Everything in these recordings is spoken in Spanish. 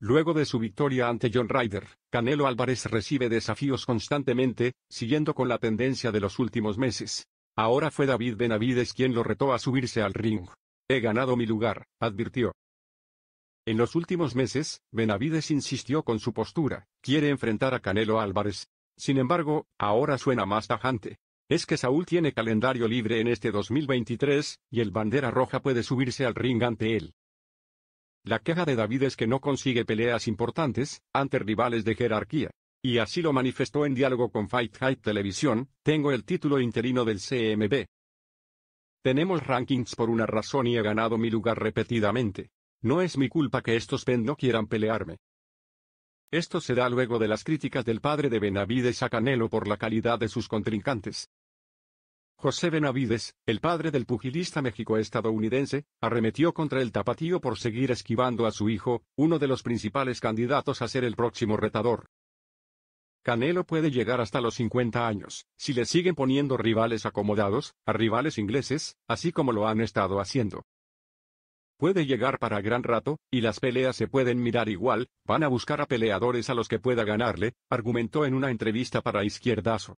Luego de su victoria ante John Ryder, Canelo Álvarez recibe desafíos constantemente, siguiendo con la tendencia de los últimos meses. Ahora fue David Benavides quien lo retó a subirse al ring. He ganado mi lugar, advirtió. En los últimos meses, Benavides insistió con su postura, quiere enfrentar a Canelo Álvarez. Sin embargo, ahora suena más tajante. Es que Saúl tiene calendario libre en este 2023, y el bandera roja puede subirse al ring ante él. La queja de David es que no consigue peleas importantes, ante rivales de jerarquía. Y así lo manifestó en diálogo con Fight Hype Televisión, tengo el título interino del CMB. Tenemos rankings por una razón y he ganado mi lugar repetidamente. No es mi culpa que estos pen no quieran pelearme. Esto se da luego de las críticas del padre de Benavides a Canelo por la calidad de sus contrincantes. José Benavides, el padre del pugilista mexico-estadounidense, arremetió contra el tapatío por seguir esquivando a su hijo, uno de los principales candidatos a ser el próximo retador. Canelo puede llegar hasta los 50 años, si le siguen poniendo rivales acomodados, a rivales ingleses, así como lo han estado haciendo. Puede llegar para gran rato, y las peleas se pueden mirar igual, van a buscar a peleadores a los que pueda ganarle, argumentó en una entrevista para Izquierdazo.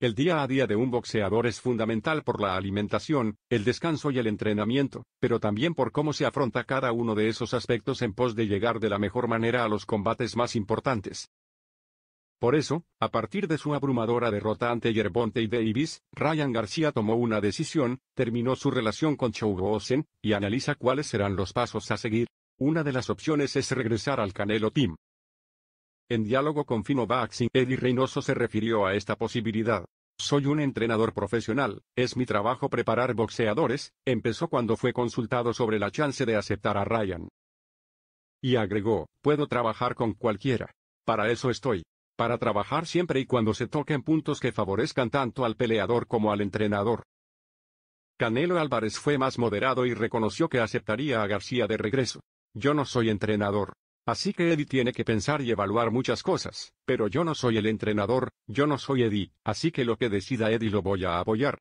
El día a día de un boxeador es fundamental por la alimentación, el descanso y el entrenamiento, pero también por cómo se afronta cada uno de esos aspectos en pos de llegar de la mejor manera a los combates más importantes. Por eso, a partir de su abrumadora derrota ante Yerbonte y Davis, Ryan García tomó una decisión, terminó su relación con Osen, y analiza cuáles serán los pasos a seguir. Una de las opciones es regresar al Canelo Team. En diálogo con Fino Baxing, Eddie Reynoso se refirió a esta posibilidad. Soy un entrenador profesional, es mi trabajo preparar boxeadores, empezó cuando fue consultado sobre la chance de aceptar a Ryan. Y agregó, puedo trabajar con cualquiera. Para eso estoy. Para trabajar siempre y cuando se toquen puntos que favorezcan tanto al peleador como al entrenador. Canelo Álvarez fue más moderado y reconoció que aceptaría a García de regreso. Yo no soy entrenador, Así que Eddie tiene que pensar y evaluar muchas cosas, pero yo no soy el entrenador, yo no soy Eddie, así que lo que decida Eddie lo voy a apoyar.